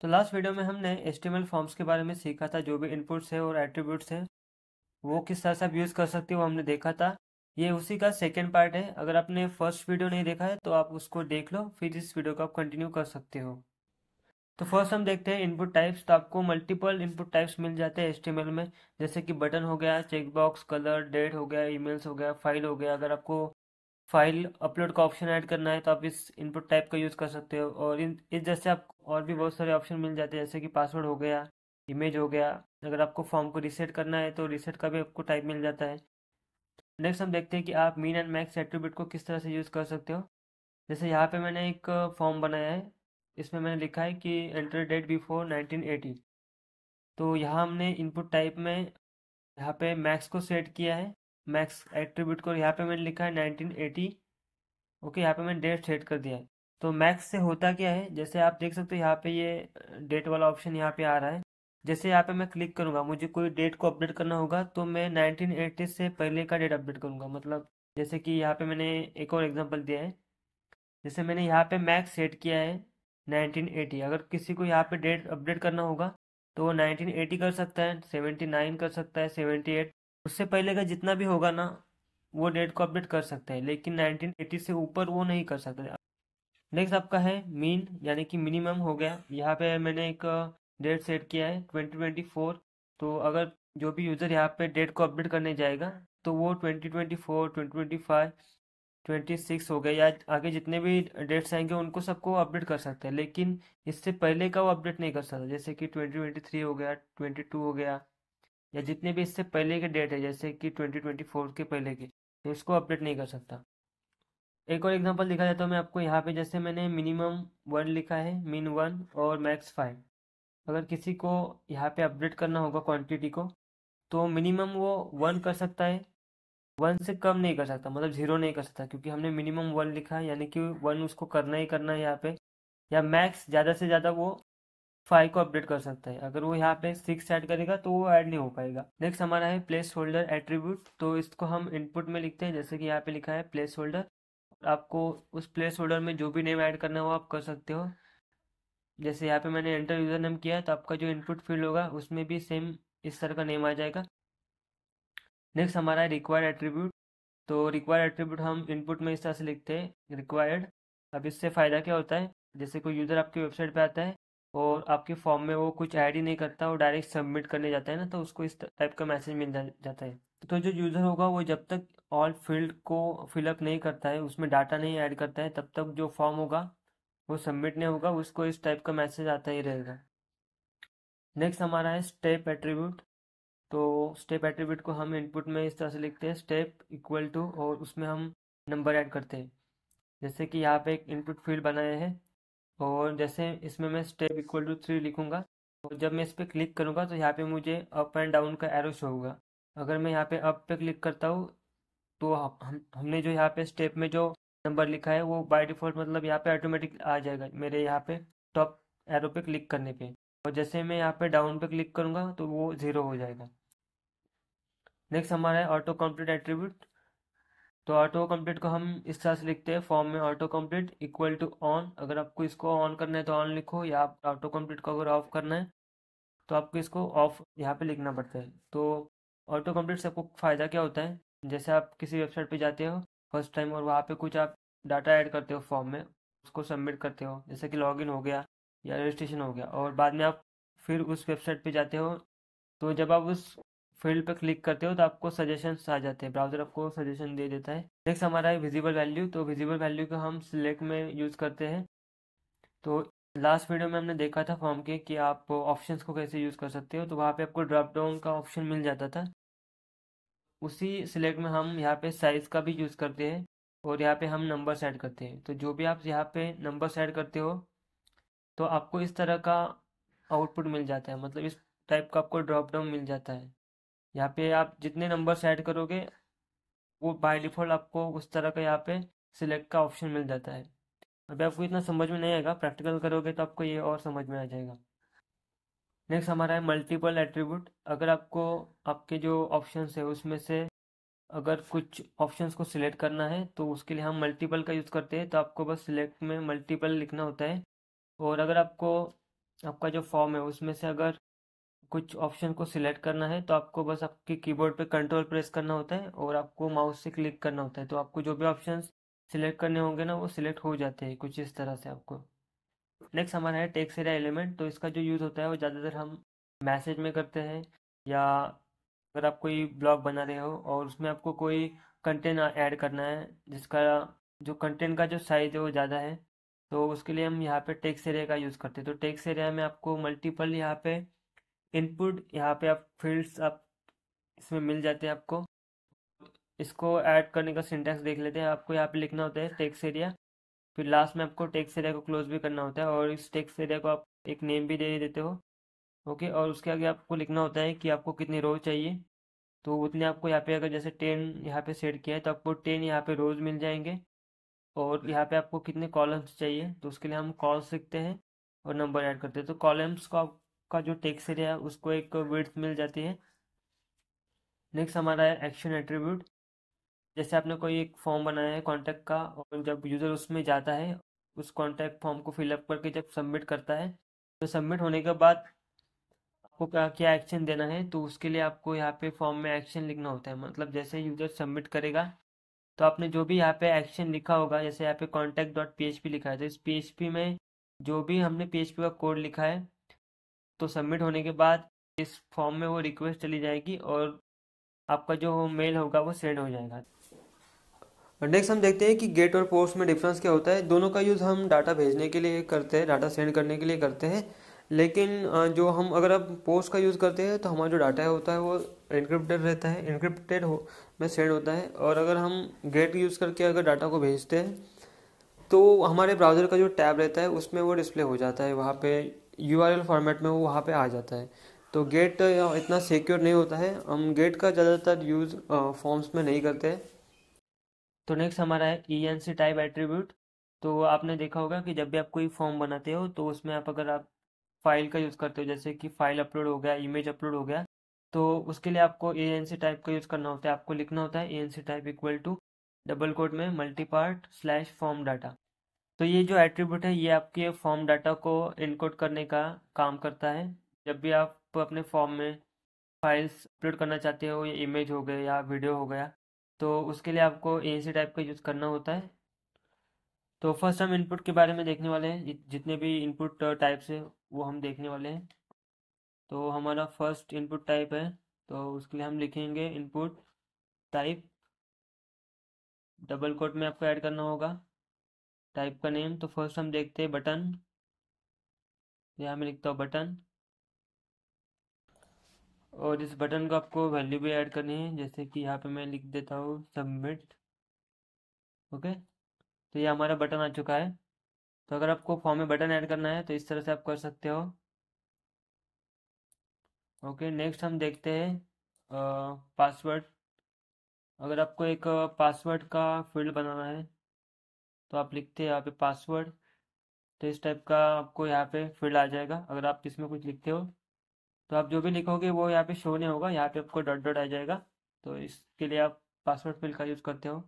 तो last video में हमने एच फॉर्म्स के बारे में सीखा था जो भी इनपुट्स है और एट्रीब्यूट्स है वो किस तरह से आप यूज़ कर सकते हो हमने देखा था ये उसी का सेकेंड पार्ट है अगर आपने फर्स्ट वीडियो नहीं देखा है तो आप उसको देख लो फिर इस वीडियो को आप कंटिन्यू कर सकते हो तो फर्स्ट हम देखते हैं इनपुट टाइप्स तो आपको मल्टीपल इनपुट टाइप्स मिल जाते हैं एस्टिमेल में जैसे कि बटन हो गया चेकबॉक्स कलर डेट हो गया ईमेल्स हो गया फाइल हो गया अगर आपको फाइल अपलोड का ऑप्शन ऐड करना है तो आप इस इनपुट टाइप का यूज़ कर सकते हो और इन इस जैसे आप और भी बहुत सारे ऑप्शन मिल जाते हैं जैसे कि पासवर्ड हो गया इमेज हो गया अगर आपको फॉर्म को रीसेट करना है तो रीसेट का भी आपको टाइप मिल जाता है नेक्स्ट हम देखते हैं कि आप मीन एंड मैक्स एट्रीब्यूट को किस तरह से यूज़ कर सकते हो जैसे यहाँ पर मैंने एक फॉर्म बनाया है इसमें मैंने लिखा है कि एंट्री डेट बिफोर नाइनटीन तो यहाँ हमने इनपुट टाइप में यहाँ पर मैक्स को सेट किया है मैक्स एट्रीब्यूट को यहाँ पे मैंने लिखा है नाइनटीन एटी ओके यहाँ पे मैंने डेट सेट कर दिया है तो मैक्स से होता क्या है जैसे आप देख सकते हो यहाँ पे ये डेट वाला ऑप्शन यहाँ पे आ रहा है जैसे यहाँ पे मैं क्लिक करूँगा मुझे कोई डेट को अपडेट करना होगा तो मैं 1980 से पहले का डेट अपडेट करूँगा मतलब जैसे कि यहाँ पे मैंने एक और एग्जांपल दिया है जैसे मैंने यहाँ पे मैक्स सेट किया है 1980 अगर किसी को यहाँ पे डेट अपडेट करना होगा तो वो 1980 कर सकता है 79 कर सकता है एट उससे पहले का जितना भी होगा ना वो डेट को अपडेट कर सकते हैं लेकिन 1980 से ऊपर वो नहीं कर सकते नेक्स्ट आपका है मीन यानी कि मिनिमम हो गया यहाँ पे मैंने एक डेट सेट किया है 2024 तो अगर जो भी यूज़र यहाँ पे डेट को अपडेट करने जाएगा तो वो 2024, 2025, 26 हो गया या आगे जितने भी डेट्स आएंगे उनको सबको अपडेट कर सकते हैं लेकिन इससे पहले का वो अपडेट नहीं कर सकता जैसे कि थ्री हो गया टू हो गया या जितने भी इससे पहले के डेट है जैसे कि ट्वेंटी ट्वेंटी फोर के पहले के तो इसको अपडेट नहीं कर सकता एक और एग्जांपल दिखा देता हूँ मैं आपको यहाँ पे जैसे मैंने मिनिमम वन लिखा है मिन वन और मैक्स फाइव अगर किसी को यहाँ पे अपडेट करना होगा क्वांटिटी को तो मिनिमम वो वन कर सकता है वन से कम नहीं कर सकता मतलब जीरो नहीं कर सकता क्योंकि हमने मिनिमम वन लिखा है यानी कि वन उसको करना ही करना है यहाँ पे या मैक्स ज़्यादा से ज़्यादा वो फाइव को अपडेट कर सकता है अगर वो यहाँ पे सिक्स ऐड करेगा तो वो ऐड नहीं हो पाएगा नेक्स्ट हमारा है प्लेस होल्डर एट्रीब्यूट तो इसको हम इनपुट में लिखते हैं जैसे कि यहाँ पे लिखा है प्लेस होल्डर आपको उस प्लेस होल्डर में जो भी नेम ऐड करना हो आप कर सकते हो जैसे यहाँ पे मैंने एंटर यूज़र नेम किया तो आपका जो इनपुट फील्ड होगा उसमें भी सेम इस तरह का नेम आ जाएगा नेक्स्ट हमारा है रिक्वायर्ड एट्रीब्यूट तो रिक्वायर्ड एट्रीब्यूट हम इनपुट में इस तरह से लिखते हैं रिक्वायर्ड अब इससे फ़ायदा क्या होता है जैसे कोई यूज़र आपकी वेबसाइट पर आता है और आपके फॉर्म में वो कुछ ऐड ही नहीं करता और डायरेक्ट सबमिट करने जाता है ना तो उसको इस टाइप का मैसेज मिल जाता है तो जो यूज़र होगा वो जब तक ऑल फील्ड को फिलअप नहीं करता है उसमें डाटा नहीं ऐड करता है तब तक जो फॉर्म होगा वो सबमिट नहीं होगा उसको इस टाइप का मैसेज आता ही रहेगा नेक्स्ट हमारा है स्टेप एट्रीब्यूट तो स्टेप एट्रीब्यूट को हम इनपुट में इस तरह से लिखते हैं स्टेप इक्वल टू और उसमें हम नंबर ऐड करते हैं जैसे कि यहाँ पे एक इनपुट फील्ड बनाए हैं और जैसे इसमें मैं स्टेप इक्वल टू थ्री लिखूँगा और जब मैं इस पर क्लिक करूँगा तो यहाँ पे मुझे अप एंड डाउन का एरो शो होगा अगर मैं यहाँ पे अप पे क्लिक करता हूँ तो हम हमने जो यहाँ पे स्टेप में जो नंबर लिखा है वो बाय डिफ़ॉल्ट मतलब यहाँ पे ऑटोमेटिक आ जाएगा मेरे यहाँ पे टॉप एरो पे क्लिक करने पे और जैसे मैं यहाँ पे डाउन पे क्लिक करूँगा तो वो ज़ीरो हो जाएगा नेक्स्ट हमारा है ऑटो कॉम्प्लीट एट्रीब्यूट तो ऑटो कम्प्लीट को हम इस तरह से लिखते हैं फॉर्म में auto complete equal to on अगर आपको इसको ऑन करना है तो ऑन लिखो या आप ऑटो कम्प्लीट को अगर ऑफ करना है तो आपको इसको ऑफ यहाँ पे लिखना पड़ता है तो ऑटो कम्प्लीट से आपको फ़ायदा क्या होता है जैसे आप किसी वेबसाइट पे जाते हो फर्स्ट टाइम और वहाँ पे कुछ आप डाटा ऐड करते हो फॉर्म में उसको सबमिट करते हो जैसे कि लॉगिन हो गया या रजिस्ट्रेशन हो गया और बाद में आप फिर उस वेबसाइट पे जाते हो तो जब आप उस फील्ड पर क्लिक करते हो तो आपको सजेशन आ जाते हैं ब्राउजर आपको सजेशन दे देता है नेक्स्ट हमारा है विजिबल वैल्यू तो विजिबल वैल्यू को हम सिलेक्ट में यूज़ करते हैं तो लास्ट वीडियो में हमने देखा था फॉर्म के कि आप ऑप्शंस को कैसे यूज़ कर सकते हो तो वहाँ पे आपको ड्रॉप डाउन का ऑप्शन मिल जाता था उसी सिलेक्ट में हम यहाँ पे साइज़ का भी यूज़ करते हैं और यहाँ पे हम नंबर सेट करते हैं तो जो भी आप यहाँ पे नंबर सेट करते हो तो आपको इस तरह का आउटपुट मिल जाता है मतलब इस टाइप का आपको ड्रॉप डाउन मिल जाता है यहाँ पे आप जितने नंबर ऐड करोगे वो बाय डिफ़ॉल्ट आपको उस तरह का यहाँ पे सिलेक्ट का ऑप्शन मिल जाता है अभी आपको इतना समझ में नहीं आएगा प्रैक्टिकल करोगे तो आपको ये और समझ में आ जाएगा नेक्स्ट हमारा है मल्टीपल एट्रीब्यूट अगर आपको आपके जो ऑप्शन है उसमें से अगर कुछ ऑप्शंस को सिलेक्ट करना है तो उसके लिए हम मल्टीपल का यूज़ करते हैं तो आपको बस सिलेक्ट में मल्टीपल लिखना होता है और अगर आपको आपका जो फॉर्म है उसमें से अगर कुछ ऑप्शन को सिलेक्ट करना है तो आपको बस आपके कीबोर्ड पे कंट्रोल प्रेस करना होता है और आपको माउस से क्लिक करना होता है तो आपको जो भी ऑप्शन सिलेक्ट करने होंगे ना वो सिलेक्ट हो जाते हैं कुछ इस तरह से आपको नेक्स्ट हमारा है टेक्स एरिया एलिमेंट तो इसका जो यूज़ होता है वो ज़्यादातर हम मैसेज में करते हैं या अगर आप कोई ब्लॉग बना रहे हो और उसमें आपको कोई कंटेंट ऐड करना है जिसका जो कंटेंट का जो साइज़ है वो ज़्यादा है तो उसके लिए हम यहाँ पे टेक्स एरिया का यूज़ करते हैं तो टेक्स एरिया में आपको मल्टीपल यहाँ पे इनपुट यहाँ पे आप फील्ड्स आप इसमें मिल जाते हैं आपको इसको ऐड करने का सिंटेक्स देख लेते हैं आपको यहाँ पे लिखना होता है टेक्स एरिया फिर लास्ट में आपको टेक्स एरिया को क्लोज भी करना होता है और इस टेक्स एरिया को आप एक नेम भी दे देते हो ओके और उसके आगे आपको लिखना होता है कि आपको कितनी रोज चाहिए तो उतने आपको यहाँ पे अगर जैसे टेन यहाँ पे सेट किया है तो आपको टेन यहाँ पे रोज मिल जाएंगे और यहाँ पे आपको कितने कॉलम्स चाहिए तो उसके लिए हम कॉल सीखते हैं और नंबर ऐड करते हैं तो कॉलम्स को आप का जो टेक्स एरिया है उसको एक विड्थ मिल जाती है नेक्स्ट हमारा है एक्शन एट्रीब्यूट जैसे आपने कोई एक फॉर्म बनाया है कॉन्टैक्ट का और जब यूज़र उसमें जाता है उस कॉन्टैक्ट फॉर्म को फिलअप करके जब सबमिट करता है तो सबमिट होने के बाद आपको क्या क्या एक्शन देना है तो उसके लिए आपको यहाँ पे फॉर्म में एक्शन लिखना होता है मतलब जैसे यूज़र सबमिट करेगा तो आपने जो भी यहाँ पे एक्शन लिखा होगा जैसे यहाँ पे कॉन्टैक्ट डॉट पी लिखा है तो इस पी में जो भी हमने पी का कोड लिखा है तो सबमिट होने के बाद इस फॉर्म में वो रिक्वेस्ट चली जाएगी और आपका जो मेल होगा वो सेंड हो जाएगा और नेक्स्ट हम देखते हैं कि गेट और पोस्ट में डिफरेंस क्या होता है दोनों का यूज़ हम डाटा भेजने के लिए करते हैं डाटा सेंड करने के लिए करते हैं लेकिन जो हम अगर आप पोस्ट का यूज़ करते हैं तो हमारा जो डाटा है होता है वो इनक्रिप्टेड रहता है इनक्रिप्टेड हो में सेंड होता है और अगर हम गेट यूज़ करके अगर डाटा को भेजते हैं तो हमारे ब्राउज़र का जो टैब रहता है उसमें वो डिस्प्ले हो जाता है वहाँ पे यू आर एल फॉर्मेट में वो वहाँ पर आ जाता है तो गेट इतना सिक्योर नहीं होता है हम गेट का ज़्यादातर यूज़ फॉर्म्स में नहीं करते तो नेक्स्ट हमारा है E N C type attribute तो आपने देखा होगा कि जब भी आप कोई फॉर्म बनाते हो तो उसमें आप अगर आप फाइल का यूज़ करते हो जैसे कि फाइल अपलोड हो गया इमेज अपलोड हो गया तो उसके लिए आपको ए एन सी टाइप का यूज़ करना होता है आपको लिखना होता है E N C type equal to double quote में multipart slash form data तो ये जो एट्रीब्यूट है ये आपके फॉर्म डाटा को इनकोड करने का काम करता है जब भी आप अपने फॉर्म में फाइल्स अपलोड करना चाहते हो या इमेज हो गया या वीडियो हो गया तो उसके लिए आपको ए सी टाइप का यूज़ करना होता है तो फर्स्ट हम इनपुट के बारे में देखने वाले हैं जितने भी इनपुट टाइप्स है वो हम देखने वाले हैं तो हमारा फर्स्ट इनपुट टाइप है तो उसके लिए हम लिखेंगे इनपुट टाइप डबल कोट में आपको ऐड करना होगा टाइप का नेम तो फर्स्ट हम देखते हैं बटन यहाँ मैं लिखता हूँ बटन और इस बटन को आपको वैल्यू भी ऐड करनी है जैसे कि यहाँ पे मैं लिख देता हूँ सबमिट ओके तो ये हमारा बटन आ चुका है तो अगर आपको फॉर्म में बटन ऐड करना है तो इस तरह से आप कर सकते हो ओके नेक्स्ट हम देखते हैं पासवर्ड अगर आपको एक पासवर्ड का फील्ड बनाना है तो आप लिखते हैं यहाँ पे पासवर्ड तो इस टाइप का आपको यहाँ पे फील्ड आ जाएगा अगर आप इसमें कुछ लिखते हो तो आप जो भी लिखोगे वो यहाँ पे शो नहीं होगा यहाँ पे आपको डॉट डॉट आ जाएगा तो इसके लिए आप पासवर्ड फील्ड का यूज़ करते हो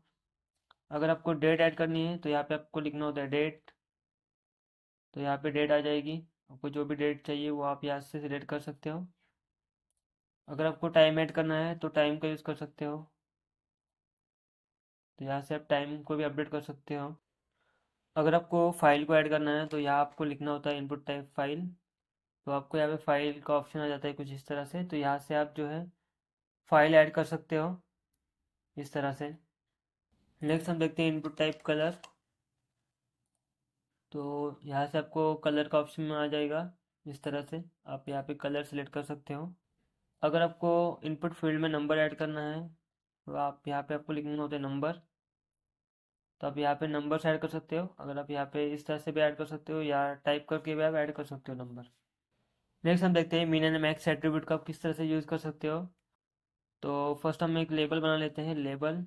अगर आपको डेट ऐड करनी है तो यहाँ पे आपको लिखना होता है डेट तो यहाँ पे डेट आ जाएगी आपको जो भी डेट चाहिए वो आप यहाँ से सिलेक्ट कर सकते हो अगर आपको टाइम ऐड करना है तो टाइम का यूज़ कर सकते हो तो यहाँ से आप टाइम को भी अपडेट कर सकते हो अगर आपको फाइल को ऐड करना है तो यहाँ आपको लिखना होता है इनपुट टाइप फाइल तो आपको यहाँ पे फाइल का ऑप्शन आ जाता है कुछ इस तरह से तो यहाँ से आप जो है फाइल ऐड कर सकते हो इस तरह से नेक्स्ट हम देखते हैं इनपुट टाइप कलर तो यहाँ से आपको कलर का ऑप्शन में आ जाएगा इस तरह से आप यहाँ पे कलर सेलेक्ट कर सकते हो अगर आपको इनपुट फील्ड में नंबर ऐड करना है तो आप यहाँ पे आपको लिखना होता है नंबर तो आप यहाँ पे नंबर्स ऐड कर सकते हो अगर आप यहाँ पे इस तरह से भी ऐड कर सकते हो या टाइप करके भी आप ऐड कर सकते हो नंबर नेक्स्ट हम देखते हैं मीन एंड मैक्स एट्रीब्यूट का आप किस तरह से यूज़ कर सकते हो तो फर्स्ट हम एक लेबल बना लेते हैं लेबल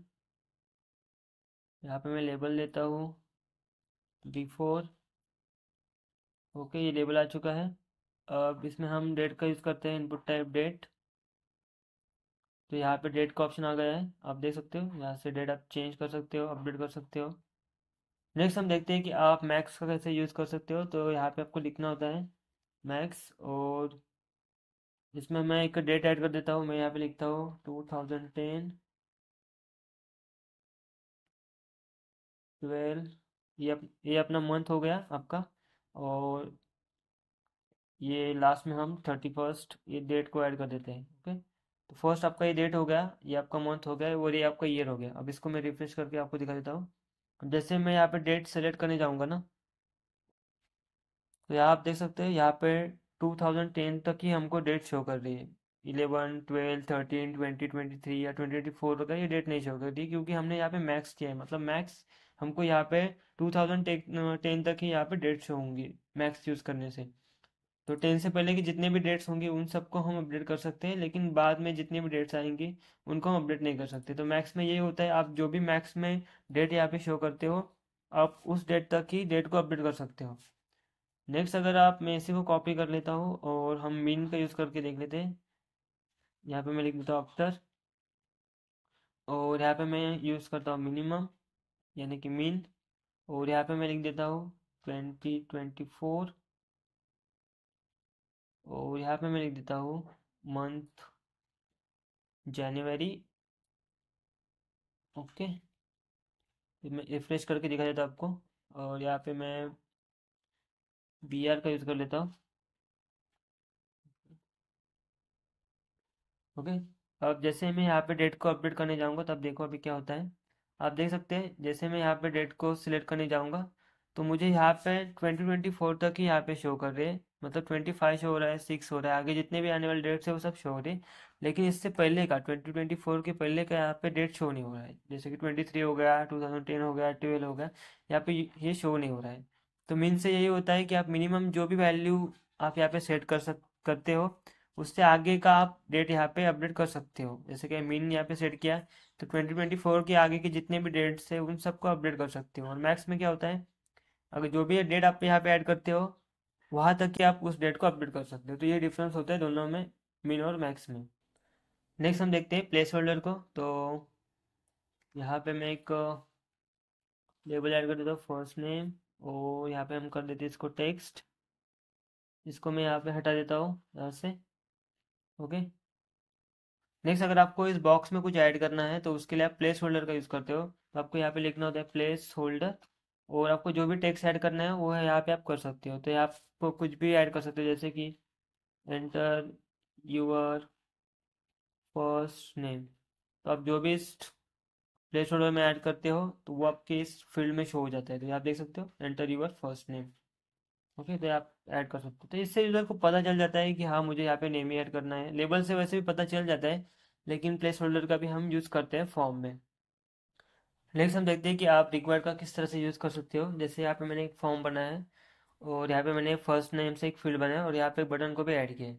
यहाँ पे मैं लेबल लेता हूँ बिफोर ओके ये लेबल आ चुका है अब इसमें हम डेट का यूज़ करते हैं इनपुट टाइप डेट तो यहाँ पे डेट का ऑप्शन आ गया है आप देख सकते हो यहाँ से डेट आप चेंज कर सकते हो अपडेट कर सकते हो नेक्स्ट हम देखते हैं कि आप मैक्स का कैसे यूज़ कर सकते हो तो यहाँ पे आपको लिखना होता है मैक्स और इसमें मैं एक डेट ऐड कर देता हूँ मैं यहाँ पे लिखता हूँ टू थाउजेंड टेन ट्वेल्व ये अप, ये अपना मंथ हो गया आपका और ये लास्ट में हम थर्टी फर्स्ट ये डेट को ऐड कर देते हैं ओके तो फर्स्ट आपका ये डेट हो गया ये आपका मंथ हो गया और ये आपका ईयर हो गया अब इसको मैं रिफ्रेश करके आपको दिखा देता हूँ जैसे मैं यहाँ पे डेट सेलेक्ट करने जाऊँगा ना तो यहाँ आप देख सकते हैं यहाँ पे 2010 तक ही हमको डेट शो कर रही है eleven twelve thirteen twenty twenty three या ट्वेंटी ट्वेंटी फोर का ये डेट नहीं शो कर रही क्योंकि हमने यहाँ पे मैक्स किया है मतलब मैक्स हमको यहाँ पे टू थाउजेंड टेन तक ही यहाँ पे डेट शो होंगी मैक्स यूज़ करने से तो टेन से पहले की जितने भी डेट्स होंगे उन सबको हम अपडेट कर सकते हैं लेकिन बाद में जितने भी डेट्स आएंगे उनको हम अपडेट नहीं कर सकते तो मैक्स में यही होता है आप जो भी मैक्स में डेट यहाँ पे शो करते हो आप उस डेट तक ही डेट को अपडेट कर सकते हो नेक्स्ट अगर आप मैं इसी को कॉपी कर लेता हूँ और हम मीन का यूज़ करके देख लेते हैं यहाँ पे मैं लिख देता हूँ अक्सर और यहाँ पे मैं यूज़ करता हूँ मिनिमम यानी कि मीन और यहाँ पे मैं लिख देता हूँ ट्वेंटी ट्वेंटी फोर और यहाँ पे मैं लिख देता हूँ मंथ जनवरी ओके मैं रिफ्रेश करके दिखा देता आपको और यहाँ पे मैं बी आर का यूज़ कर लेता हूँ ओके अब जैसे मैं यहाँ पे डेट को अपडेट करने जाऊँगा तब तो देखो अभी क्या होता है आप देख सकते हैं जैसे मैं यहाँ पे डेट को सिलेक्ट करने जाऊँगा तो मुझे यहाँ पे ट्वेंटी ट्वेंटी फोर तक ही यहाँ पे शो कर रहे हैं मतलब ट्वेंटी फाइव शो हो रहा है सिक्स हो रहा है आगे जितने भी आने वाले डेट्स है वो सब शो हो रहे हैं लेकिन इससे पहले का ट्वेंटी ट्वेंटी फोर के पहले का यहाँ पे डेट शो नहीं हो रहा है जैसे कि ट्वेंटी थ्री हो गया टू थाउजेंड टेन हो गया ट्वेल्व हो गया यहाँ पे ये शो नहीं हो रहा है तो मीन से यही होता है कि आप मिनिमम जो भी वैल्यू आप यहाँ पे सेट कर सक करते हो उससे आगे का आप डेट यहाँ पे अपडेट कर सकते हो जैसे कि मीन यहाँ पे सेट किया तो ट्वेंटी ट्वेंटी फोर के आगे के जितने भी डेट्स है उन सबको अपडेट कर सकते हो और मैक्स में क्या होता है अगर जो भी डेट आप यहाँ पे ऐड करते हो वहाँ तक कि आप उस डेट को अपडेट कर सकते हो तो ये डिफरेंस होता है दोनों में मिन और मैक्स में नेक्स्ट हम देखते हैं प्लेस होल्डर को तो यहाँ पे मैं एक लेबल ऐड कर देता हूँ फर्स्ट नेम और यहाँ पे हम कर देते हैं इसको टेक्स्ट इसको मैं यहाँ पे हटा देता हूँ यहाँ से ओके नेक्स्ट अगर आपको इस बॉक्स में कुछ ऐड करना है तो उसके लिए आप प्लेस होल्डर का यूज़ करते हो तो आपको यहाँ पे लिखना होता है प्लेस होल्डर और आपको जो भी टेक्स्ट ऐड करना है वो है यहाँ पे आप कर सकते हो तो यहाँ आपको कुछ भी ऐड कर सकते हो जैसे कि एंटर यूअर फर्स्ट नेम तो आप जो भी इस प्लेस होल्डर में ऐड करते हो तो वो आपके इस फील्ड में शो हो जाता है तो आप देख सकते हो enter your first name okay तो आप ऐड कर सकते हो तो इससे यूज़र को पता चल जाता है कि हाँ मुझे यहाँ पे नेम ही ऐड करना है लेबल से वैसे भी पता चल जाता है लेकिन प्लेस होल्डर का भी हम यूज़ करते हैं फॉर्म में नेक्स्ट हम देखते हैं कि आप रिक्वायर्ड का किस तरह से यूज़ कर सकते हो जैसे यहाँ पे मैंने एक फॉर्म बनाया है और यहाँ पे मैंने फर्स्ट नेम से एक फील्ड बनाया और यहाँ पे बटन को भी ऐड किया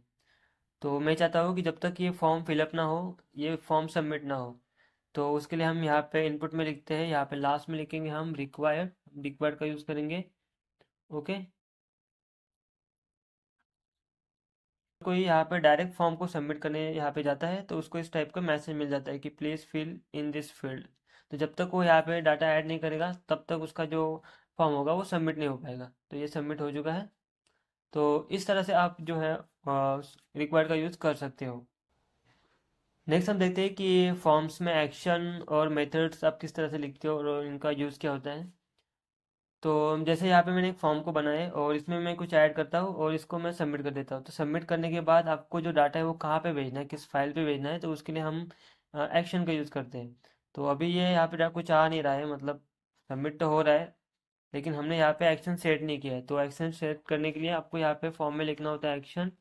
तो मैं चाहता हूँ कि जब तक ये फॉर्म फिलअप ना हो ये फॉर्म सबमिट ना हो तो उसके लिए हम यहाँ पे इनपुट में लिखते हैं यहाँ पे लास्ट में लिखेंगे हम रिक्वायर्ड रिक्वायर्ड का यूज़ करेंगे ओके कोई यहाँ पे डायरेक्ट फॉर्म को सबमिट करने यहाँ पे जाता है तो उसको इस टाइप का मैसेज मिल जाता है कि please fill in this field तो जब तक वो यहाँ पे डाटा ऐड नहीं करेगा तब तक उसका जो फॉर्म होगा वो सबमिट नहीं हो पाएगा तो ये सबमिट हो चुका है तो इस तरह से आप जो है रिक्वायर्ड का यूज़ कर सकते हो नेक्स्ट हम देखते हैं कि फॉर्म्स में एक्शन और मेथड्स आप किस तरह से लिखते हो और इनका यूज़ क्या होता है तो जैसे यहाँ पे मैंने एक फॉर्म को बनाया और इसमें मैं कुछ ऐड करता हूँ और इसको मैं सबमिट कर देता हूँ तो सबमिट करने के बाद आपको जो डाटा है वो कहाँ पे भेजना है किस फाइल पे भेजना है तो उसके लिए हम एक्शन का यूज़ करते हैं तो अभी ये यहाँ पे कुछ आ नहीं रहा है मतलब सबमिट तो हो रहा है लेकिन हमने यहाँ पे एक्शन सेट नहीं किया है तो एक्शन सेट करने के लिए आपको यहाँ पे फॉर्म में लिखना होता है action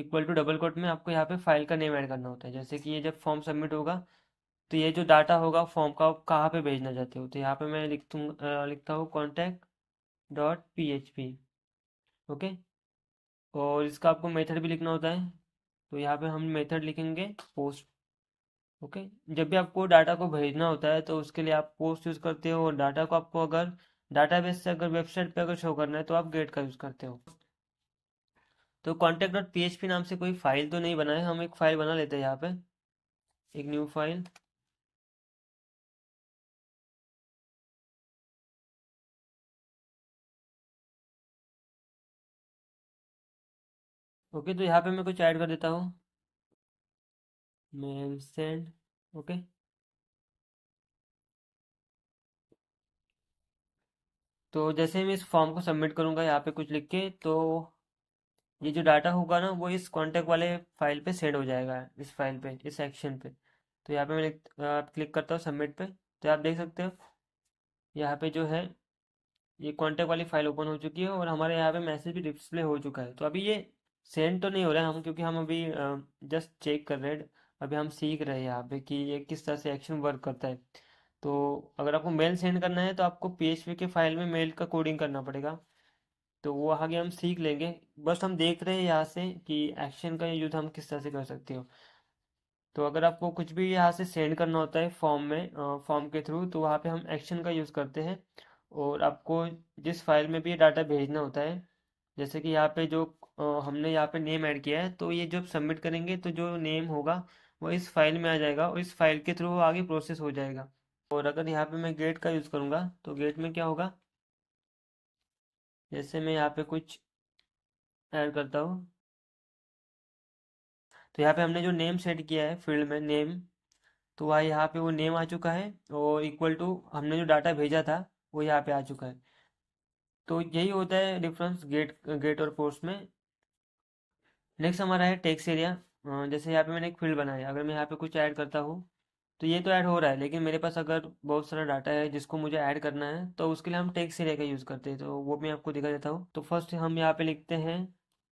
equal to double quote में आपको यहाँ पे फाइल का नेम ऐड करना होता है जैसे कि ये जब फॉर्म सबमिट होगा तो ये जो डाटा होगा फॉर्म का आप कहाँ पर भेजना चाहते हो तो यहाँ पर मैं लिखतू लिखता हूँ contact dot P H P okay और इसका आपको मेथड भी लिखना होता है तो यहाँ पे हम मेथड लिखेंगे पोस्ट ओके जब भी आपको डाटा को भेजना होता है तो उसके लिए आप पोस्ट यूज़ करते हो और डाटा को आपको अगर डाटाबेस से अगर वेबसाइट पे अगर शो करना है तो आप गेट का यूज़ करते हो तो contact dot P H P नाम से कोई फाइल तो नहीं बनाए हम एक फाइल बना लेते हैं यहाँ पे एक न्यू फाइल ओके तो यहाँ पे मैं कुछ ऐड कर देता हूँ mem सेंड ओके तो जैसे मैं इस फॉर्म को सबमिट करूंगा यहाँ पे कुछ लिख के तो ये जो डाटा होगा ना वो इस कॉन्टेक्ट वाले फाइल पे सेंड हो जाएगा इस फाइल पे इस एक्शन पे तो यहाँ पे मैं क्लिक करता हूँ सबमिट पे तो आप देख सकते हो यहाँ पे जो है ये कॉन्टेक्ट वाली फाइल ओपन हो चुकी है और हमारे यहाँ पे मैसेज भी डिस्प्ले हो चुका है तो अभी ये सेंड तो नहीं हो रहा है हम क्योंकि हम अभी जस्ट चेक कर रहे हैं अभी हम सीख रहे हैं यहाँ पे कि ये किस तरह से एक्शन वर्क करता है तो अगर आपको मेल सेंड करना है तो आपको पी के फाइल में मेल का कोडिंग करना पड़ेगा तो वो आगे हम सीख लेंगे बस हम देख रहे हैं यहाँ से कि एक्शन का यूज हम किस तरह से कर सकते हो तो अगर आपको कुछ भी यहाँ से सेंड करना होता है फॉर्म में फॉर्म के थ्रू तो वहाँ पे हम एक्शन का यूज़ करते हैं और आपको जिस फाइल में भी डाटा भेजना होता है जैसे कि यहाँ पे जो हमने यहाँ पे नेम ऐड किया है तो ये जब सबमिट करेंगे तो जो नेम होगा वो इस फाइल में आ जाएगा और इस फाइल के थ्रू वो आगे प्रोसेस हो जाएगा और अगर यहाँ पे मैं गेट का यूज़ करूँगा तो गेट में क्या होगा जैसे मैं यहाँ पे कुछ ऐड करता हूँ तो यहाँ पे हमने जो नेम सेट किया है फील्ड में नेम तो वह यहाँ पे वो नेम आ चुका है और इक्वल टू हमने जो डाटा भेजा था वो यहाँ पे आ चुका है तो यही होता है डिफरेंस गेट गेट और पोस्ट में नेक्स्ट हमारा है टेक्स एरिया जैसे यहाँ पे मैंने एक फील्ड बनाया अगर मैं यहाँ पे कुछ ऐड करता हूँ तो ये तो ऐड हो रहा है लेकिन मेरे पास अगर बहुत सारा डाटा है जिसको मुझे ऐड करना है तो उसके लिए हम टेक्स्ट एरिया का यूज़ करते हैं तो वो मैं आपको दिखा देता हूँ तो फर्स्ट हम यहाँ पे लिखते हैं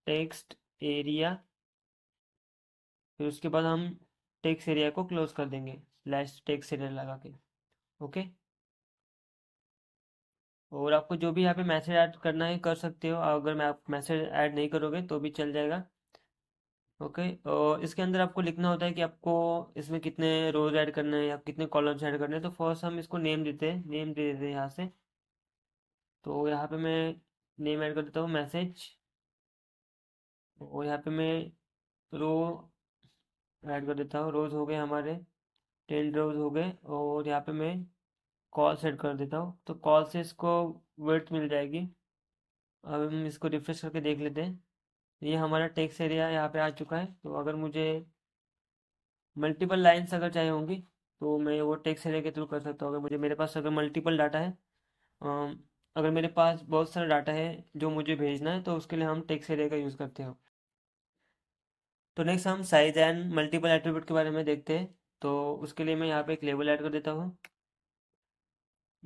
टेक्स्ट एरिया फिर उसके बाद हम टेक्स एरिया को क्लोज कर देंगे स्लैश टेक्स एरिया लगा के ओके और आपको जो भी यहाँ पे मैसेज ऐड करना है कर सकते हो अगर मैं आप मैसेज ऐड नहीं करोगे तो भी चल जाएगा ओके और इसके अंदर आपको लिखना होता है कि आपको इसमें कितने रोज ऐड करने हैं या कितने कॉलम्स ऐड करने हैं तो फर्स्ट हम इसको नेम देते हैं नेम दे देते हैं यहाँ से तो यहाँ पे मैं नेम ऐड कर देता हूँ मैसेज और यहाँ पे मैं रो ऐड कर देता हूँ रोज हो गए हमारे टेन रोज हो गए और यहाँ पे मैं कॉल सेट कर देता हूँ तो कॉल से इसको वर्थ मिल जाएगी अब हम इसको रिफ्रेश करके देख लेते हैं ये हमारा टेक्स एरिया यहाँ पे आ चुका है तो अगर मुझे मल्टीपल लाइन्स अगर चाहिए होंगी तो मैं वो टेक्स एरिया के थ्रू कर सकता हूँ अगर मुझे मेरे पास अगर मल्टीपल डाटा है अगर मेरे पास बहुत सारा डाटा है जो मुझे भेजना है तो उसके लिए हम टेक्स एरिया का यूज़ करते हो तो नेक्स्ट हम साइज एंड मल्टीपल एट्रीब्यूट के बारे में देखते हैं तो उसके लिए मैं यहाँ पे एक लेबल ऐड कर देता हूँ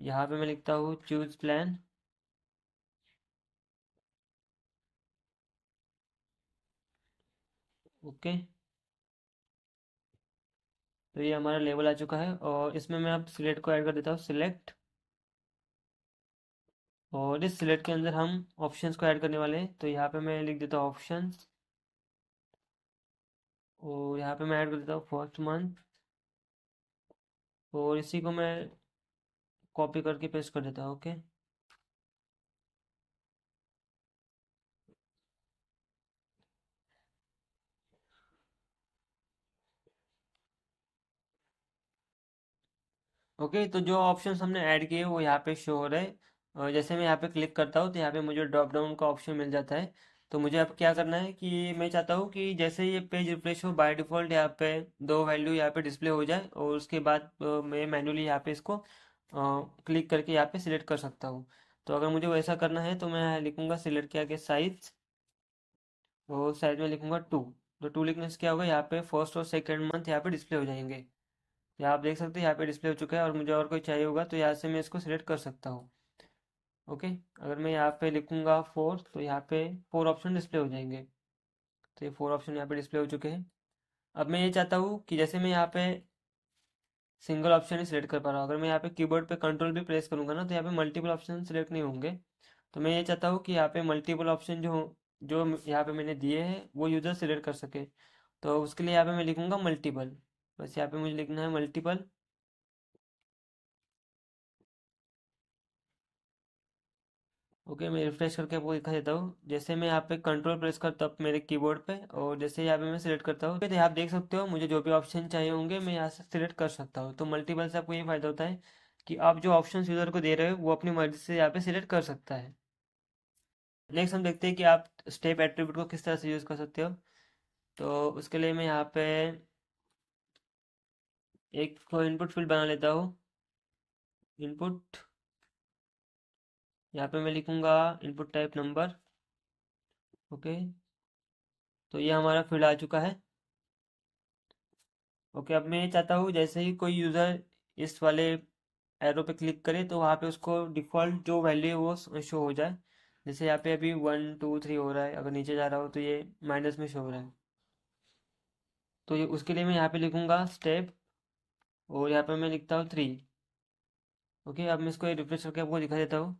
यहाँ पे मैं लिखता हूँ चूज प्लान ओके तो ये हमारा लेबल आ चुका है और इसमें मैं अब सिलेक्ट को ऐड कर देता हूँ सिलेक्ट और इस सिलेक्ट के अंदर हम ऑप्शंस को ऐड करने वाले हैं तो यहाँ पे मैं लिख देता हूँ ऑप्शंस और यहाँ पे मैं ऐड कर देता हूँ फर्स्ट मंथ और इसी को मैं कॉपी करके पेस्ट कर देता हूँ ओके ओके तो जो ऑप्शन हमने ऐड किए वो यहाँ पे शो हो रहे हैं और जैसे मैं यहाँ पे क्लिक करता हूँ तो यहाँ पे मुझे ड्रॉप डाउन का ऑप्शन मिल जाता है तो मुझे अब क्या करना है कि मैं चाहता हूँ कि जैसे ये पेज रिफ्रेश हो बाय डिफ़ॉल्ट यहाँ पे दो वैल्यू यहाँ पे डिस्प्ले हो जाए और उसके बाद मैं मैनुअली यहाँ पे इसको क्लिक करके यहाँ पे सिलेक्ट कर सकता हूँ तो अगर मुझे वैसा करना है तो मैं लिखूँगा सिलेक्ट किया के साइज और साइज में लिखूँगा टू तो टू लिखने से क्या होगा यहाँ पे फर्स्ट और सेकेंड मंथ यहाँ पे डिस्प्ले हो जाएंगे यहाँ आप देख सकते हैं यहाँ पे डिस्प्ले हो चुका है और मुझे और कोई चाहिए होगा तो यहाँ से मैं इसको सिलेक्ट कर सकता हूँ ओके अगर मैं यहाँ पे लिखूँगा फोर तो यहाँ पे फोर ऑप्शन डिस्प्ले हो जाएंगे तो ये फोर ऑप्शन यहाँ पे डिस्प्ले हो चुके हैं अब मैं ये चाहता हूँ कि जैसे मैं यहाँ पे सिंगल ऑप्शन ही सिलेक्ट कर पा रहा हूँ अगर मैं यहाँ पे कीबोर्ड पे कंट्रोल भी प्रेस करूँगा ना तो यहाँ पे मल्टीपल ऑप्शन सिलेक्ट नहीं होंगे तो मैं ये चाहता हूँ कि यहाँ पे मल्टीपल ऑप्शन जो जो यहाँ पे मैंने दिए हैं वो यूज़र सिलेक्ट कर सके तो उसके लिए यहाँ पे मैं लिखूँगा मल्टीपल बस यहाँ पे मुझे लिखना है मल्टीपल ओके मैं रिफ्रेश करके आपको दिखा देता हूँ जैसे मैं यहाँ पे कंट्रोल प्रेस करता हूँ मेरे कीबोर्ड पे और जैसे यहाँ पे मैं सिलेक्ट करता हूँ तो आप देख सकते हो मुझे जो भी ऑप्शन चाहिए होंगे मैं यहाँ से सिलेक्ट कर सकता हूँ तो मल्टीपल से आपको ये फायदा होता है कि आप जो ऑप्शन यूज़र को दे रहे हो वो अपनी मर्जी से यहाँ पे सिलेक्ट कर सकता है नेक्स्ट हम देखते हैं कि आप स्टेप एट्रीब्यूट को किस तरह से यूज़ कर सकते हो तो उसके लिए मैं यहाँ पे एक को इनपुट फील्ड बना लेता हूँ इनपुट यहाँ पे मैं लिखूंगा इनपुट टाइप नंबर ओके तो ये हमारा फील्ड आ चुका है ओके अब मैं ये चाहता हूँ जैसे ही कोई यूज़र इस वाले एरो पे क्लिक करे तो वहाँ पे उसको डिफ़ॉल्ट जो वैल्यू है वो शो हो जाए जैसे यहाँ पे अभी वन टू थ्री हो रहा है अगर नीचे जा रहा हो तो ये माइनस में शो हो रहा है तो ये उसके लिए मैं यहाँ पे लिखूंगा स्टेप और यहाँ पे मैं लिखता हूँ थ्री ओके अब मैं इसको रिफ्रेश करके आपको दिखा देता हूँ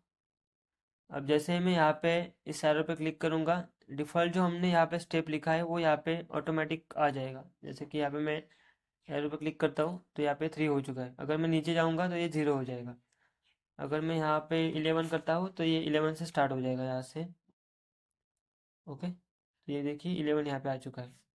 अब जैसे ही मैं यहाँ पे इस एरो पे क्लिक करूँगा डिफ़ॉल्ट जो हमने यहाँ पे स्टेप लिखा है वो यहाँ पे ऑटोमेटिक आ जाएगा जैसे कि यहाँ पे मैं एरो पे क्लिक करता हूँ तो यहाँ पे थ्री हो चुका है अगर मैं नीचे जाऊँगा तो ये ज़ीरो हो जाएगा अगर मैं यहाँ पे इलेवन करता हूँ तो ये इलेवन से स्टार्ट हो जाएगा यहाँ से ओके तो ये देखिए इलेवन यहाँ पे आ चुका है